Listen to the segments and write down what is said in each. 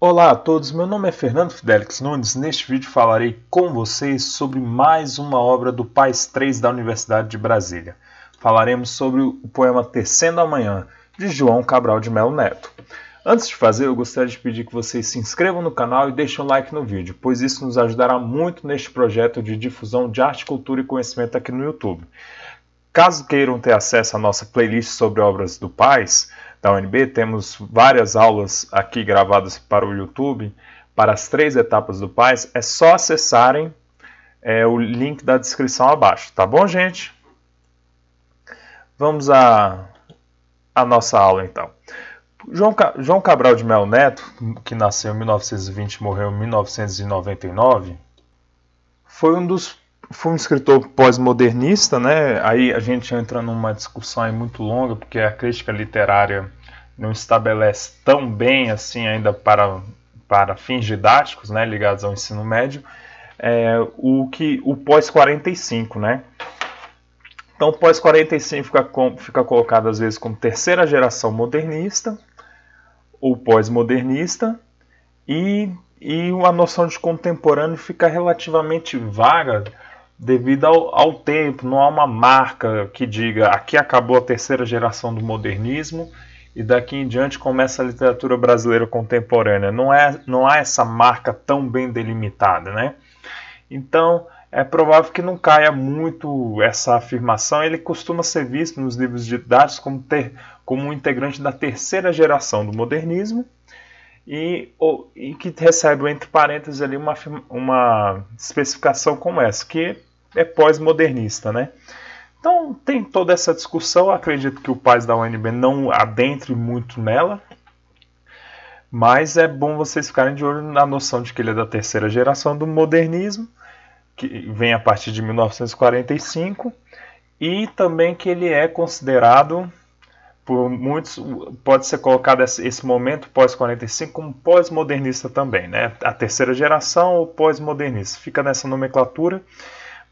Olá a todos, meu nome é Fernando Fidelix Nunes. Neste vídeo falarei com vocês sobre mais uma obra do PAIS 3 da Universidade de Brasília. Falaremos sobre o poema Tecendo Amanhã, de João Cabral de Melo Neto. Antes de fazer, eu gostaria de pedir que vocês se inscrevam no canal e deixem um like no vídeo, pois isso nos ajudará muito neste projeto de difusão de arte, cultura e conhecimento aqui no YouTube. Caso queiram ter acesso à nossa playlist sobre obras do PAIS, da UNB, temos várias aulas aqui gravadas para o YouTube, para as três etapas do PAIS, é só acessarem é, o link da descrição abaixo, tá bom, gente? Vamos à, a nossa aula, então. João, João Cabral de Melo Neto, que nasceu em 1920 e morreu em 1999, foi um dos foi um escritor pós-modernista, né? Aí a gente entra numa discussão muito longa, porque a crítica literária não estabelece tão bem assim ainda para para fins didáticos, né, ligados ao ensino médio, é, o que o pós 45, né? Então, pós 45 fica, fica colocado às vezes como terceira geração modernista ou pós-modernista e e a noção de contemporâneo fica relativamente vaga devido ao, ao, tempo, não há uma marca que diga aqui acabou a terceira geração do modernismo e daqui em diante começa a literatura brasileira contemporânea. Não, é, não há essa marca tão bem delimitada, né? Então é provável que não caia muito essa afirmação. Ele costuma ser visto nos livros didáticos como, ter, como um integrante da terceira geração do modernismo e, ou, e que recebe entre parênteses ali uma, uma especificação como essa, que é pós-modernista, né? Então tem toda essa discussão, acredito que o pais da UNB não adentre muito nela, mas é bom vocês ficarem de olho na noção de que ele é da terceira geração do modernismo, que vem a partir de 1945, e também que ele é considerado por muitos pode ser colocado esse momento pós 45 como pós-modernista também, né? A terceira geração ou pós-modernista, fica nessa nomenclatura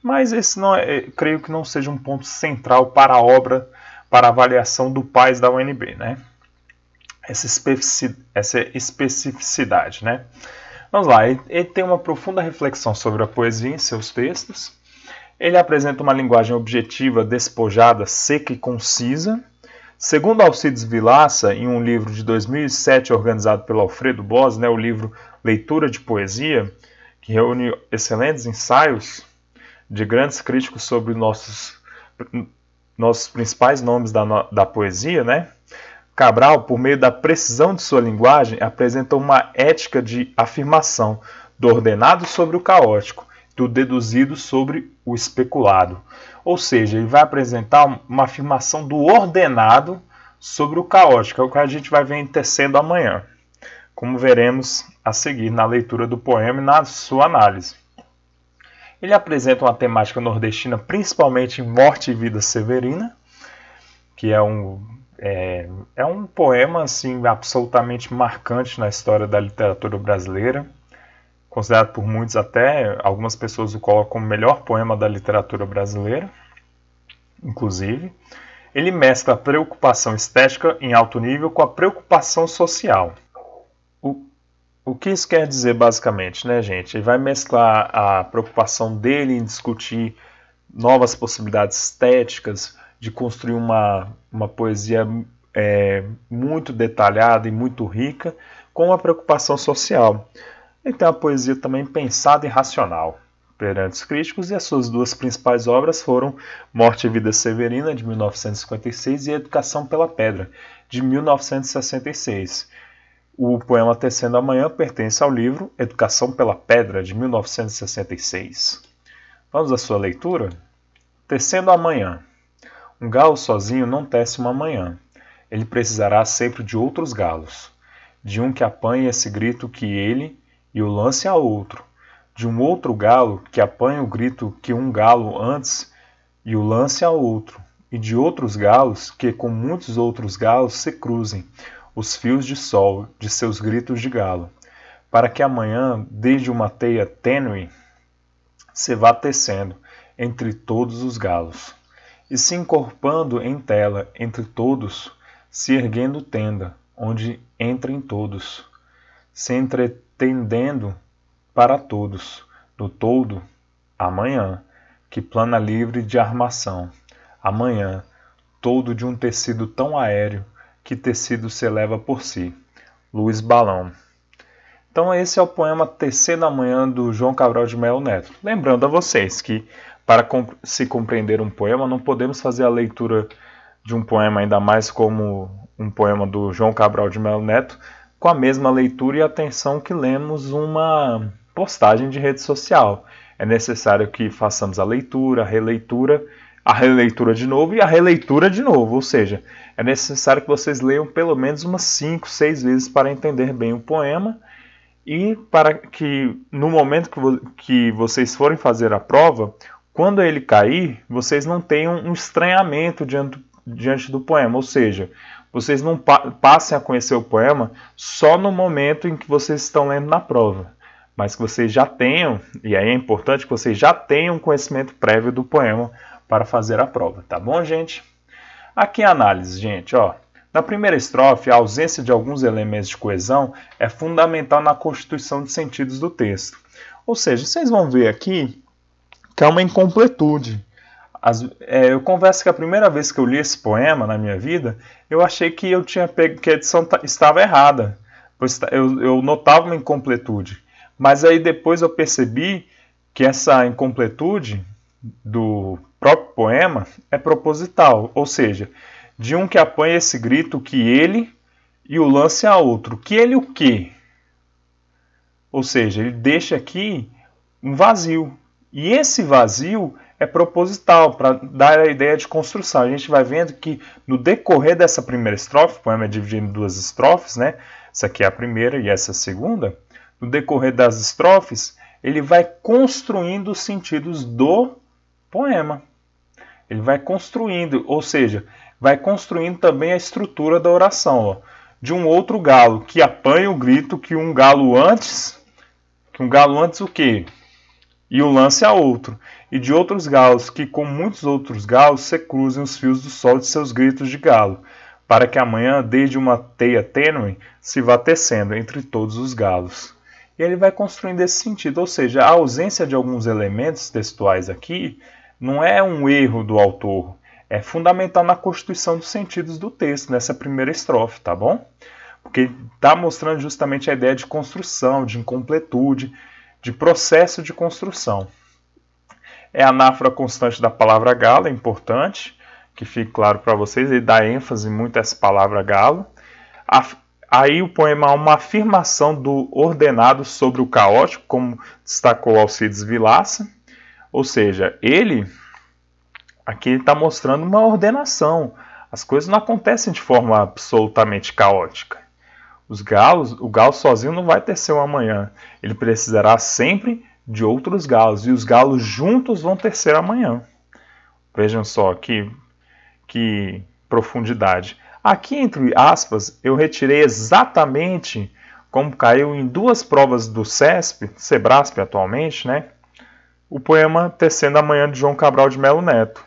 mas esse não é, é, creio que não seja um ponto central para a obra, para a avaliação do PAIS da UNB, né? Essa especificidade, né? Vamos lá, ele tem uma profunda reflexão sobre a poesia em seus textos. Ele apresenta uma linguagem objetiva, despojada, seca e concisa. Segundo Alcides Vilaça, em um livro de 2007 organizado pelo Alfredo Bos, né, o livro Leitura de Poesia, que reúne excelentes ensaios, de grandes críticos sobre nossos, nossos principais nomes da, da poesia, né? Cabral, por meio da precisão de sua linguagem, apresenta uma ética de afirmação do ordenado sobre o caótico, do deduzido sobre o especulado. Ou seja, ele vai apresentar uma afirmação do ordenado sobre o caótico, é o que a gente vai ver em tecendo amanhã, como veremos a seguir na leitura do poema e na sua análise. Ele apresenta uma temática nordestina, principalmente em Morte e Vida Severina, que é um, é, é um poema assim, absolutamente marcante na história da literatura brasileira considerado por muitos até, algumas pessoas o colocam como o melhor poema da literatura brasileira, inclusive. Ele mescla a preocupação estética em alto nível com a preocupação social o que isso quer dizer basicamente, né, gente? Ele vai mesclar a preocupação dele em discutir novas possibilidades estéticas, de construir uma, uma poesia é, muito detalhada e muito rica, com a preocupação social. Ele tem uma poesia também pensada e racional perante os críticos, e as suas duas principais obras foram Morte e Vida Severina, de 1956, e Educação pela Pedra, de 1966 o poema Tecendo Amanhã pertence ao livro Educação pela Pedra, de 1966. Vamos à sua leitura? Tecendo Amanhã. Um galo sozinho não tece uma manhã. Ele precisará sempre de outros galos. De um que apanhe esse grito que ele e o lance a outro. De um outro galo que apanhe o grito que um galo antes e o lance a outro. E de outros galos que com muitos outros galos se cruzem os fios de sol de seus gritos de galo, para que amanhã, desde uma teia tênue, se vá tecendo entre todos os galos, e se encorpando em tela entre todos, se erguendo tenda, onde entrem todos, se entretendendo para todos, no todo, amanhã, que plana livre de armação, amanhã, todo de um tecido tão aéreo que tecido se eleva por si. Luiz Balão. Então esse é o poema Tecer na Manhã do João Cabral de Melo Neto. Lembrando a vocês que para se compreender um poema não podemos fazer a leitura de um poema ainda mais como um poema do João Cabral de Melo Neto com a mesma leitura e atenção que lemos uma postagem de rede social. É necessário que façamos a leitura, a releitura a releitura de novo e a releitura de novo, ou seja, é necessário que vocês leiam pelo menos umas 5, 6 vezes para entender bem o poema e para que no momento que, vo que vocês forem fazer a prova, quando ele cair, vocês não tenham um estranhamento diante, diante do poema, ou seja, vocês não pa passem a conhecer o poema só no momento em que vocês estão lendo na prova, mas que vocês já tenham, e aí é importante que vocês já tenham conhecimento prévio do poema para fazer a prova, tá bom, gente? Aqui a análise, gente, ó. Na primeira estrofe, a ausência de alguns elementos de coesão é fundamental na constituição de sentidos do texto. Ou seja, vocês vão ver aqui que é uma incompletude. As, é, eu converso que a primeira vez que eu li esse poema na minha vida, eu achei que eu tinha pego, que a edição estava errada, pois eu, eu notava uma incompletude. Mas aí depois eu percebi que essa incompletude do próprio poema é proposital, ou seja, de um que apanha esse grito que ele e o lance a outro. Que ele o quê? Ou seja, ele deixa aqui um vazio. E esse vazio é proposital para dar a ideia de construção. A gente vai vendo que no decorrer dessa primeira estrofe, o poema é dividido em duas estrofes, né? Essa aqui é a primeira e essa é a segunda. No decorrer das estrofes, ele vai construindo os sentidos do poema. Ele vai construindo, ou seja, vai construindo também a estrutura da oração. Ó, de um outro galo que apanha o grito que um galo antes. Que um galo antes o quê? E o lance a outro. E de outros galos que, com muitos outros galos, se cruzem os fios do sol de seus gritos de galo, para que amanhã, desde uma teia tênue, se vá tecendo entre todos os galos. E ele vai construindo esse sentido, ou seja, a ausência de alguns elementos textuais aqui não é um erro do autor, é fundamental na constituição dos sentidos do texto, nessa primeira estrofe, tá bom? Porque está mostrando justamente a ideia de construção, de incompletude, de processo de construção. É a anáfora constante da palavra galo, é importante que fique claro para vocês, ele dá ênfase muito a essa palavra galo. Aí o poema é uma afirmação do ordenado sobre o caótico, como destacou Alcides Vilaça ou seja, ele aqui está mostrando uma ordenação. As coisas não acontecem de forma absolutamente caótica. Os galos, o galo sozinho não vai ter seu amanhã. Ele precisará sempre de outros galos e os galos juntos vão ter seu amanhã. Vejam só que que profundidade. Aqui entre aspas eu retirei exatamente como caiu em duas provas do CESP, Sebrasp atualmente, né? o poema Tecendo a Manhã de João Cabral de Melo Neto.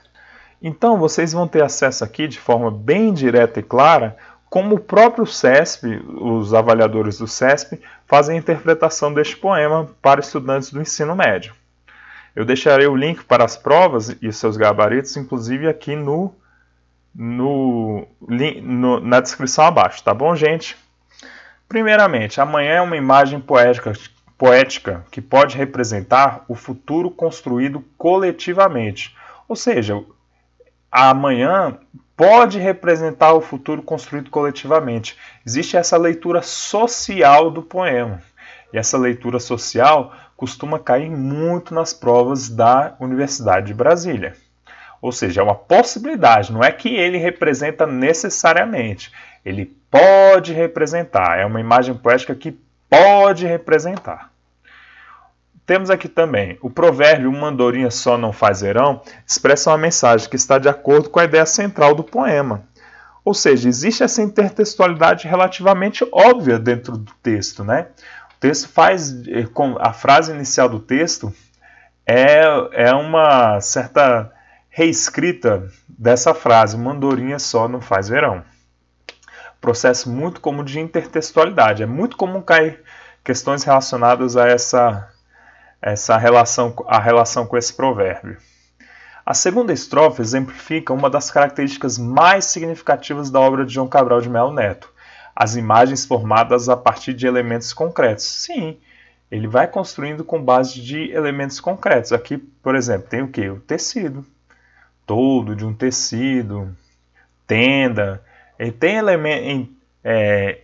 Então, vocês vão ter acesso aqui, de forma bem direta e clara, como o próprio CESP, os avaliadores do CESP, fazem a interpretação deste poema para estudantes do ensino médio. Eu deixarei o link para as provas e seus gabaritos, inclusive aqui no, no, no na descrição abaixo, tá bom, gente? Primeiramente, amanhã é uma imagem poética poética que pode representar o futuro construído coletivamente. Ou seja, amanhã pode representar o futuro construído coletivamente. Existe essa leitura social do poema. E essa leitura social costuma cair muito nas provas da Universidade de Brasília. Ou seja, é uma possibilidade, não é que ele representa necessariamente. Ele pode representar, é uma imagem poética que pode representar. Temos aqui também o provérbio Uma andorinha só não faz verão expressa uma mensagem que está de acordo com a ideia central do poema. Ou seja, existe essa intertextualidade relativamente óbvia dentro do texto, né? O texto faz eh, a frase inicial do texto é, é uma certa reescrita dessa frase, uma andorinha só não faz verão processo muito comum de intertextualidade. É muito comum cair questões relacionadas a essa, essa relação, a relação com esse provérbio. A segunda estrofe exemplifica uma das características mais significativas da obra de João Cabral de Melo Neto, as imagens formadas a partir de elementos concretos. Sim, ele vai construindo com base de elementos concretos. Aqui, por exemplo, tem o que? O tecido, todo de um tecido, tenda, ele tem, elemen é,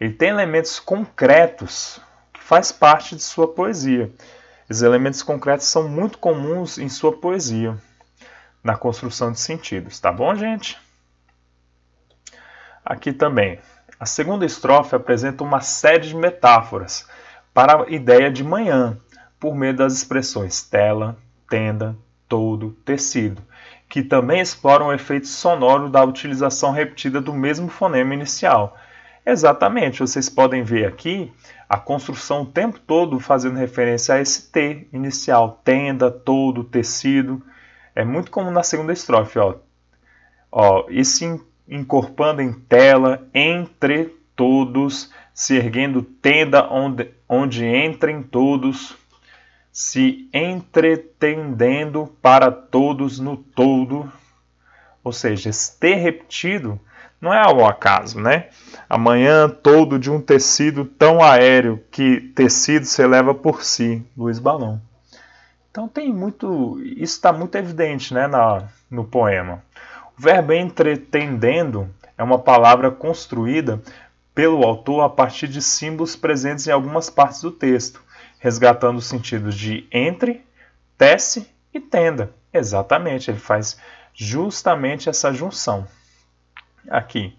ele tem elementos concretos que faz parte de sua poesia. Esses elementos concretos são muito comuns em sua poesia, na construção de sentidos, tá bom, gente? Aqui também. A segunda estrofe apresenta uma série de metáforas para a ideia de manhã, por meio das expressões tela, tenda, todo, tecido, que também exploram o efeito sonoro da utilização repetida do mesmo fonema inicial. Exatamente, vocês podem ver aqui a construção o tempo todo fazendo referência a esse T inicial, tenda, todo, tecido. É muito comum na segunda estrofe, ó. ó e se incorporando em tela, entre todos, se erguendo tenda onde, onde entrem todos, se entretendendo para todos no todo. Ou seja, ter repetido não é ao acaso, né? Amanhã todo de um tecido tão aéreo que tecido se eleva por si, Luiz Balão. Então tem muito, isso está muito evidente, né, na, no poema. O verbo entretendendo é uma palavra construída pelo autor a partir de símbolos presentes em algumas partes do texto resgatando os sentidos de entre, tece e tenda. Exatamente, ele faz justamente essa junção. Aqui,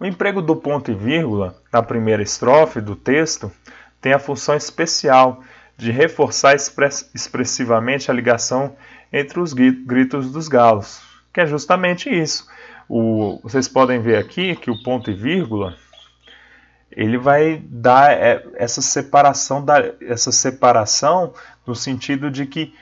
o emprego do ponto e vírgula na primeira estrofe do texto tem a função especial de reforçar expressivamente a ligação entre os gritos dos galos, que é justamente isso. O, vocês podem ver aqui que o ponto e vírgula ele vai dar é, essa separação, da, essa separação no sentido de que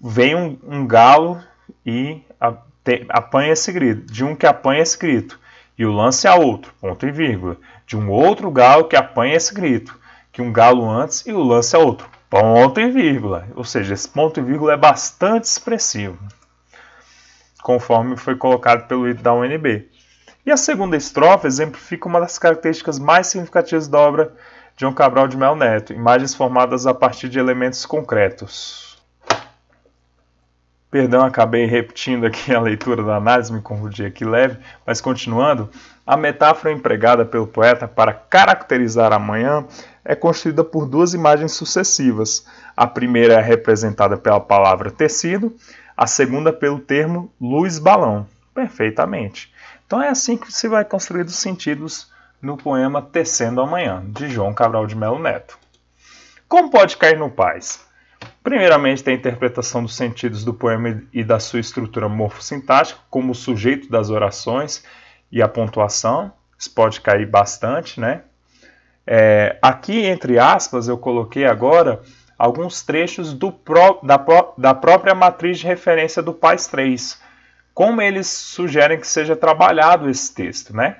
vem um, um galo e a, te, apanha esse grito, de um que apanha esse grito, e o lance é a outro, ponto e vírgula, de um outro galo que apanha esse grito, que um galo antes e o lance a é outro, ponto e vírgula, ou seja, esse ponto e vírgula é bastante expressivo, conforme foi colocado pelo ITA da UNB. E a segunda estrofe exemplifica uma das características mais significativas da obra de João Cabral de Mel Neto, imagens formadas a partir de elementos concretos. Perdão, acabei repetindo aqui a leitura da análise, me confundi aqui leve, mas continuando, a metáfora empregada pelo poeta para caracterizar a manhã é construída por duas imagens sucessivas. A primeira é representada pela palavra tecido, a segunda pelo termo luz balão. Perfeitamente. Então é assim que se vai construir os sentidos no poema Tecendo Amanhã, de João Cabral de Melo Neto. Como pode cair no paz? Primeiramente, tem a interpretação dos sentidos do poema e da sua estrutura morfossintática, como o sujeito das orações e a pontuação. Isso pode cair bastante, né? É, aqui, entre aspas, eu coloquei agora alguns trechos pro, da, da própria matriz de referência do PAIS 3, como eles sugerem que seja trabalhado esse texto, né?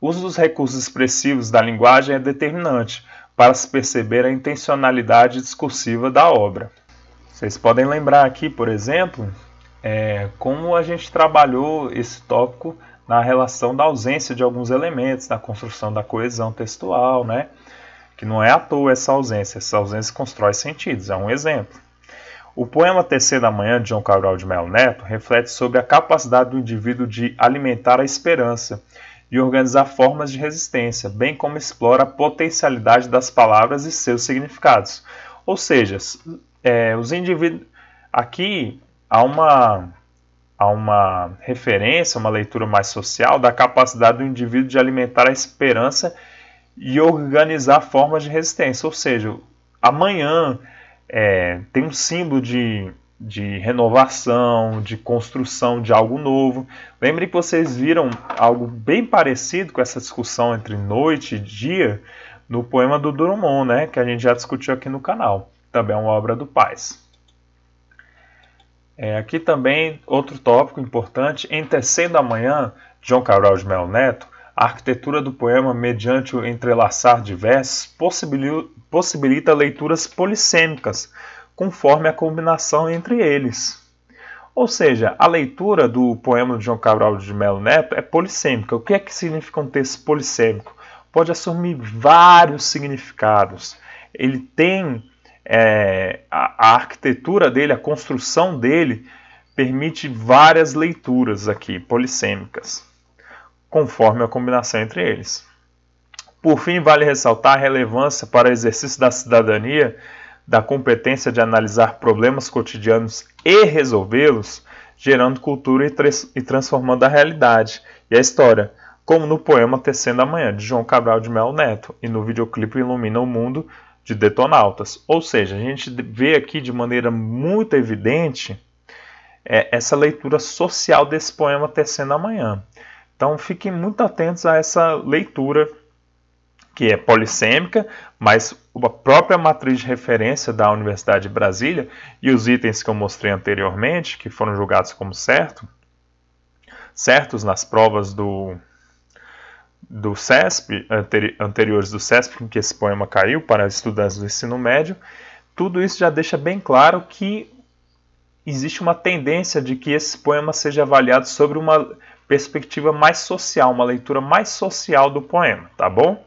O uso dos recursos expressivos da linguagem é determinante para se perceber a intencionalidade discursiva da obra. Vocês podem lembrar aqui, por exemplo, é, como a gente trabalhou esse tópico na relação da ausência de alguns elementos, na construção da coesão textual, né? Que não é à toa essa ausência, essa ausência constrói sentidos, é um exemplo. O poema Tecer da Manhã de João Cabral de Melo Neto reflete sobre a capacidade do indivíduo de alimentar a esperança e organizar formas de resistência, bem como explora a potencialidade das palavras e seus significados. Ou seja, é, os indivíduos. Aqui há uma, há uma referência, uma leitura mais social da capacidade do indivíduo de alimentar a esperança e organizar formas de resistência. Ou seja, amanhã é, tem um símbolo de, de renovação, de construção de algo novo. Lembre que vocês viram algo bem parecido com essa discussão entre noite e dia no poema do Drummond, né, que a gente já discutiu aqui no canal. Também é uma obra do Paz. É, aqui também, outro tópico importante, Entecendo manhã, João Cabral de Melo Neto, a arquitetura do poema, mediante o entrelaçar de versos, possibilita leituras polissêmicas, conforme a combinação entre eles. Ou seja, a leitura do poema de João Cabral de Melo Neto é polissêmica. O que é que significa um texto polissêmico? Pode assumir vários significados. Ele tem é, a, a arquitetura dele, a construção dele, permite várias leituras aqui, polissêmicas conforme a combinação entre eles. Por fim, vale ressaltar a relevância para o exercício da cidadania da competência de analisar problemas cotidianos e resolvê-los, gerando cultura e, e, transformando a realidade e a história, como no poema Tecendo Manhã" de João Cabral de Melo Neto, e no videoclipe Ilumina o Mundo, de Detonautas. Ou seja, a gente vê aqui de maneira muito evidente é, essa leitura social desse poema Tecendo Manhã". Então fiquem muito atentos a essa leitura que é polissêmica, mas a própria matriz de referência da Universidade de Brasília e os itens que eu mostrei anteriormente, que foram julgados como certo, certos nas provas do, do CESP, anteriores do CESP, em que esse poema caiu para estudantes do ensino médio, tudo isso já deixa bem claro que existe uma tendência de que esse poema seja avaliado sobre uma, perspectiva mais social, uma leitura mais social do poema, tá bom?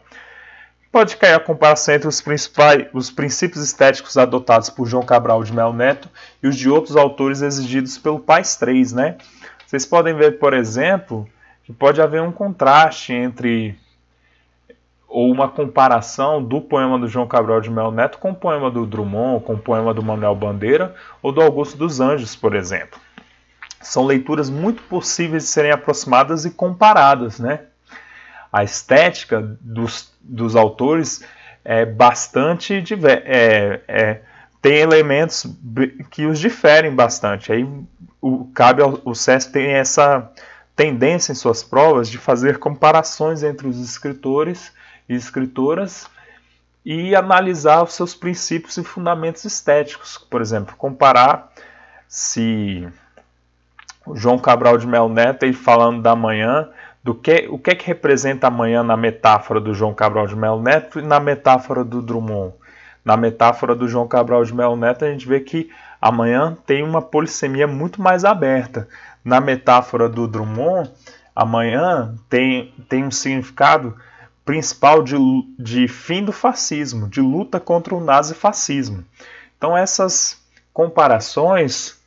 Pode cair a comparação entre os, principais, os princípios estéticos adotados por João Cabral de Mel Neto e os de outros autores exigidos pelo Pais 3, né? Vocês podem ver, por exemplo, que pode haver um contraste entre ou uma comparação do poema do João Cabral de Mel Neto com o poema do Drummond, com o poema do Manuel Bandeira ou do Augusto dos Anjos, por exemplo são leituras muito possíveis de serem aproximadas e comparadas, né? A estética dos, dos autores é bastante é, é, tem elementos que os diferem bastante. Aí o, cabe ao o SESC tem essa tendência em suas provas de fazer comparações entre os escritores e escritoras e analisar os seus princípios e fundamentos estéticos, por exemplo, comparar se João Cabral de Mel Neto e falando da manhã, do que o que é que representa amanhã na metáfora do João Cabral de Mel Neto e na metáfora do Drummond. Na metáfora do João Cabral de Mel Neto, a gente vê que amanhã tem uma polissemia muito mais aberta. Na metáfora do Drummond, amanhã tem, tem um significado principal de, de fim do fascismo, de luta contra o nazifascismo. Então, essas comparações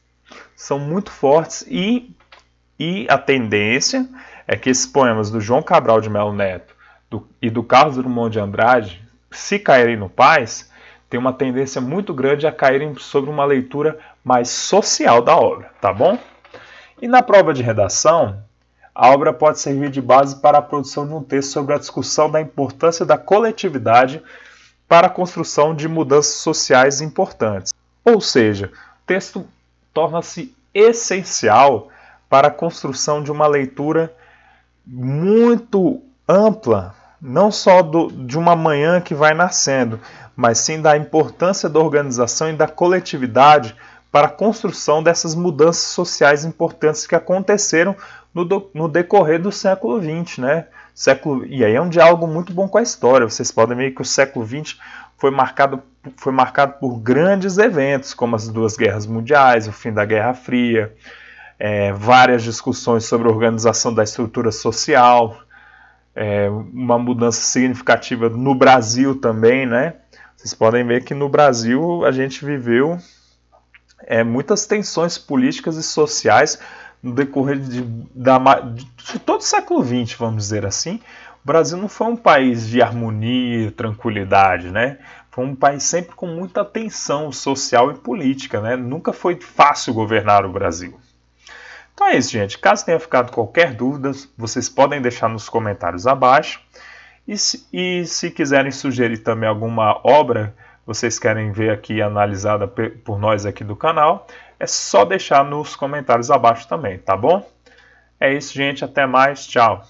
são muito fortes e, e a tendência é que esses poemas do João Cabral de Melo Neto do, e do Carlos Drummond de Andrade, se caírem no Paz, tem uma tendência muito grande a caírem sobre uma leitura mais social da obra, tá bom? E na prova de redação, a obra pode servir de base para a produção de um texto sobre a discussão da importância da coletividade para a construção de mudanças sociais importantes. Ou seja, o texto torna-se essencial para a construção de uma leitura muito ampla, não só do, de uma manhã que vai nascendo, mas sim da importância da organização e da coletividade para a construção dessas mudanças sociais importantes que aconteceram no, do, no decorrer do século XX, né? Século, e aí é um diálogo muito bom com a história. Vocês podem ver que o século XX foi marcado, foi marcado por grandes eventos, como as duas guerras mundiais, o fim da Guerra Fria, é, várias discussões sobre a organização da estrutura social, é, uma mudança significativa no Brasil também, né? Vocês podem ver que no Brasil a gente viveu é, muitas tensões políticas e sociais no decorrer de, da, de, de todo o século XX, vamos dizer assim, o Brasil não foi um país de harmonia e tranquilidade, né? Foi um país sempre com muita tensão social e política, né? Nunca foi fácil governar o Brasil. Então é isso, gente. Caso tenha ficado qualquer dúvida, vocês podem deixar nos comentários abaixo. E se, e se quiserem sugerir também alguma obra vocês querem ver aqui analisada por nós aqui do canal, é só deixar nos comentários abaixo também, tá bom? É isso, gente. Até mais. Tchau.